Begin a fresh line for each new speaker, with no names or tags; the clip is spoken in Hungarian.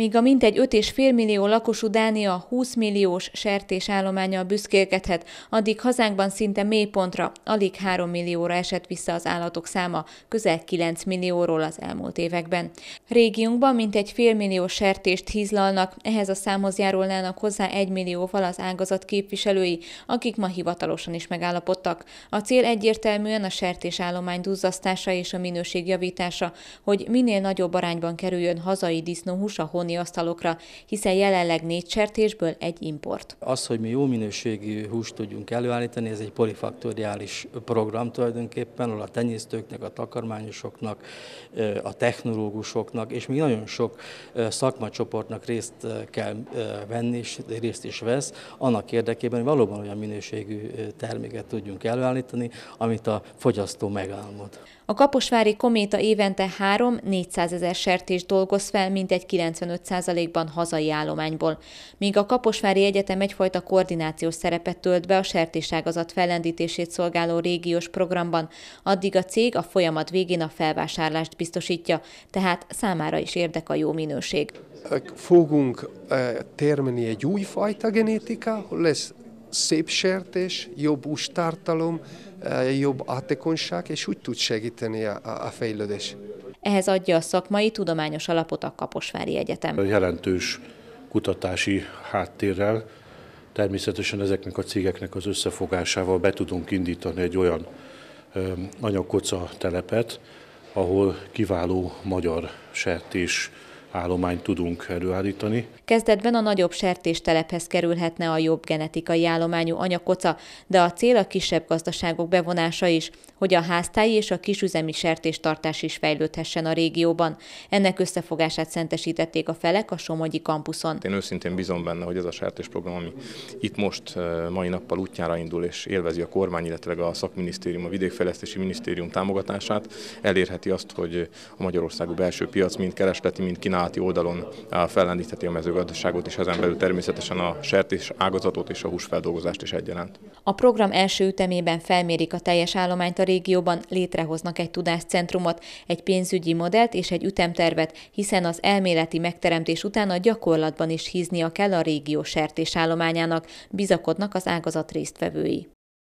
míg a mintegy 5,5 millió lakosú Dánia 20 milliós sertésállományjal büszkélkedhet, addig hazánkban szinte mélypontra, alig 3 millióra esett vissza az állatok száma, közel 9 millióról az elmúlt években. Régiunkban mintegy millió sertést hízlalnak, ehhez a számhoz járulnának hozzá 1 millióval az ágazat képviselői, akik ma hivatalosan is megállapodtak. A cél egyértelműen a sertésállomány duzzasztása és a minőség javítása, hogy minél nagyobb arányban kerüljön hazai disznóhús a honi otthoni asztalokra, hiszen jelenleg négy sertésből egy import.
Az, hogy mi jó minőségű húst tudjunk előállítani, ez egy polifaktoriális program tulajdonképpen, ahol a tenyésztőknek, a takarmányosoknak, a technológusoknak, és még nagyon sok szakmacsoportnak részt kell venni, és részt is vesz, annak érdekében, hogy valóban olyan minőségű terméket tudjunk előállítani, amit a fogyasztó megálmod.
A Kaposvári Kométa évente 3-400 ezer sertés dolgoz fel, mintegy 95 75 ban hazai állományból, míg a Kaposvári Egyetem egyfajta koordinációs szerepet tölt be a sertéságazat fellendítését szolgáló régiós programban, addig a cég a folyamat végén a felvásárlást biztosítja, tehát számára is érdek a jó minőség. Fogunk eh, termelni egy újfajta genetika, lesz szép sertés, jobb ústartalom, eh, jobb átékonyság, és úgy tud
segíteni a fejlődés
ehhez adja a szakmai tudományos alapot a Kaposvári Egyetem. A
jelentős kutatási háttérrel természetesen ezeknek a cégeknek az összefogásával be tudunk indítani egy olyan anyagkoca telepet, ahol kiváló magyar sertés állományt tudunk előállítani.
Kezdetben a nagyobb sertéstelephez kerülhetne a jobb genetikai állományú anyakoca, de a cél a kisebb gazdaságok bevonása is, hogy a háztáji és a kisüzemi sertéstartás is fejlődhessen a régióban. Ennek összefogását szentesítették a felek a Somogyi kampuszon.
Én őszintén bízom benne, hogy ez a sertésprogram, ami itt most eh, mai nappal útjára indul és élvezi a kormány, illetve a szakminisztérium, a vidékfejlesztési minisztérium támogatását, elérheti azt, hogy a Magyarországú belső piac mind keresleti, mind kínálati kínálati oldalon fellendítheti a mezőgazdaságot, és ezen belül természetesen a sertés ágazatot és a húsfeldolgozást is egyaránt.
A program első ütemében felmérik a teljes állományt a régióban, létrehoznak egy tudáscentrumot, egy pénzügyi modellt és egy ütemtervet, hiszen az elméleti megteremtés után a gyakorlatban is híznia kell a régió sertésállományának, bizakodnak az ágazat résztvevői.